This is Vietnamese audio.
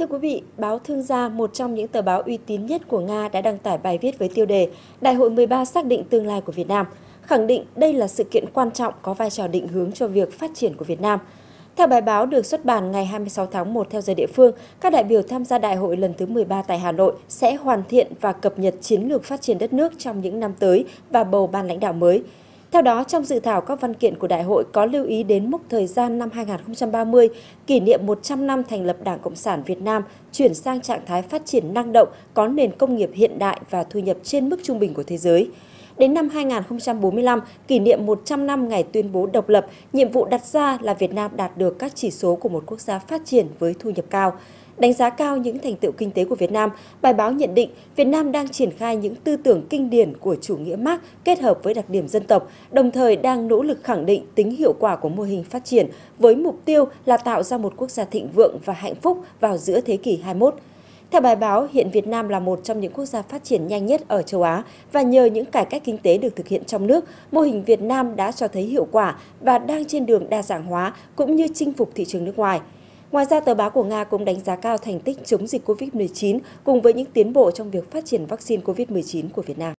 Thưa quý vị, báo Thương gia, một trong những tờ báo uy tín nhất của Nga đã đăng tải bài viết với tiêu đề Đại hội 13 xác định tương lai của Việt Nam, khẳng định đây là sự kiện quan trọng có vai trò định hướng cho việc phát triển của Việt Nam. Theo bài báo được xuất bản ngày 26 tháng 1 theo giờ địa phương, các đại biểu tham gia đại hội lần thứ 13 tại Hà Nội sẽ hoàn thiện và cập nhật chiến lược phát triển đất nước trong những năm tới và bầu ban lãnh đạo mới. Theo đó, trong dự thảo các văn kiện của Đại hội có lưu ý đến mốc thời gian năm 2030 kỷ niệm 100 năm thành lập Đảng Cộng sản Việt Nam chuyển sang trạng thái phát triển năng động, có nền công nghiệp hiện đại và thu nhập trên mức trung bình của thế giới đến năm 2045 kỷ niệm 100 năm ngày tuyên bố độc lập, nhiệm vụ đặt ra là Việt Nam đạt được các chỉ số của một quốc gia phát triển với thu nhập cao. Đánh giá cao những thành tựu kinh tế của Việt Nam, bài báo nhận định Việt Nam đang triển khai những tư tưởng kinh điển của chủ nghĩa Marx kết hợp với đặc điểm dân tộc, đồng thời đang nỗ lực khẳng định tính hiệu quả của mô hình phát triển với mục tiêu là tạo ra một quốc gia thịnh vượng và hạnh phúc vào giữa thế kỷ 21. Theo bài báo, hiện Việt Nam là một trong những quốc gia phát triển nhanh nhất ở châu Á và nhờ những cải cách kinh tế được thực hiện trong nước, mô hình Việt Nam đã cho thấy hiệu quả và đang trên đường đa dạng hóa cũng như chinh phục thị trường nước ngoài. Ngoài ra, tờ báo của Nga cũng đánh giá cao thành tích chống dịch COVID-19 cùng với những tiến bộ trong việc phát triển vaccine COVID-19 của Việt Nam.